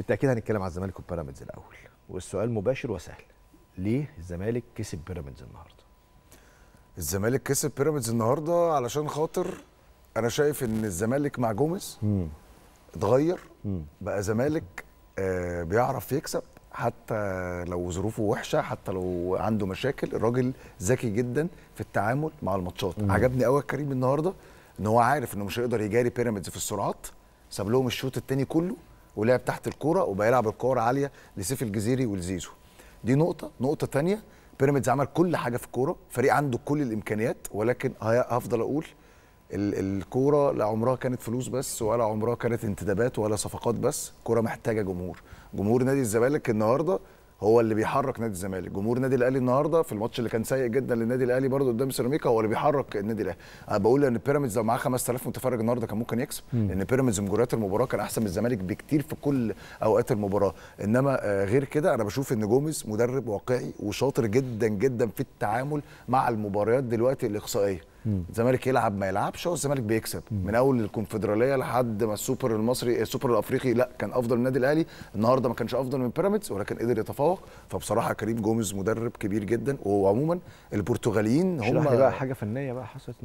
بالتاكيد هنتكلم على الزمالك وبيراميدز الاول والسؤال مباشر وسهل ليه الزمالك كسب بيراميدز النهارده الزمالك كسب بيراميدز النهارده علشان خاطر انا شايف ان الزمالك مع جوميز اتغير بقى زمالك آه بيعرف يكسب حتى لو ظروفه وحشه حتى لو عنده مشاكل الراجل ذكي جدا في التعامل مع الماتشات عجبني قوي كريم النهارده ان هو عارف انه مش هيقدر يجاري بيراميدز في السرعات ساب لهم الشوط الثاني كله ولعب تحت الكوره وبيلعب الكوره عاليه لسيف الجزيري ولزيزو دي نقطه نقطه ثانيه بيراميدز عمل كل حاجه في الكوره فريق عنده كل الامكانيات ولكن هفضل اقول الكوره لا عمرها كانت فلوس بس ولا عمرها كانت انتدابات ولا صفقات بس كوره محتاجه جمهور جمهور نادي الزمالك النهارده هو اللي بيحرك نادي الزمالك جمهور نادي الاهلي النهارده في الماتش اللي كان سيء جدا للنادي الاهلي برده قدام سيراميكا هو اللي بيحرك النادي الاهلي انا بقول ان بيراميدز لو معاه 5000 متفرج النهارده كان ممكن يكسب لان بيراميدز مجريات المباراه كان احسن من الزمالك بكتير في كل اوقات المباراه انما آه، غير كده انا بشوف ان جوميز مدرب واقعي وشاطر جدا جدا في التعامل مع المباريات دلوقتي الاقصائيه الزمالك يلعب ما يلعبش هو الزمالك بيكسب مم. من اول الكونفدراليه لحد ما السوبر المصري آه، السوبر الافريقي لا كان افضل من النادي الاهلي النهارده ما كانش افضل من بيراميدز ولكن قدر يتفوق فبصراحه كريم جوميز مدرب كبير جدا وعموما البرتغاليين هم بقى حاجه فنيه بقى حصلت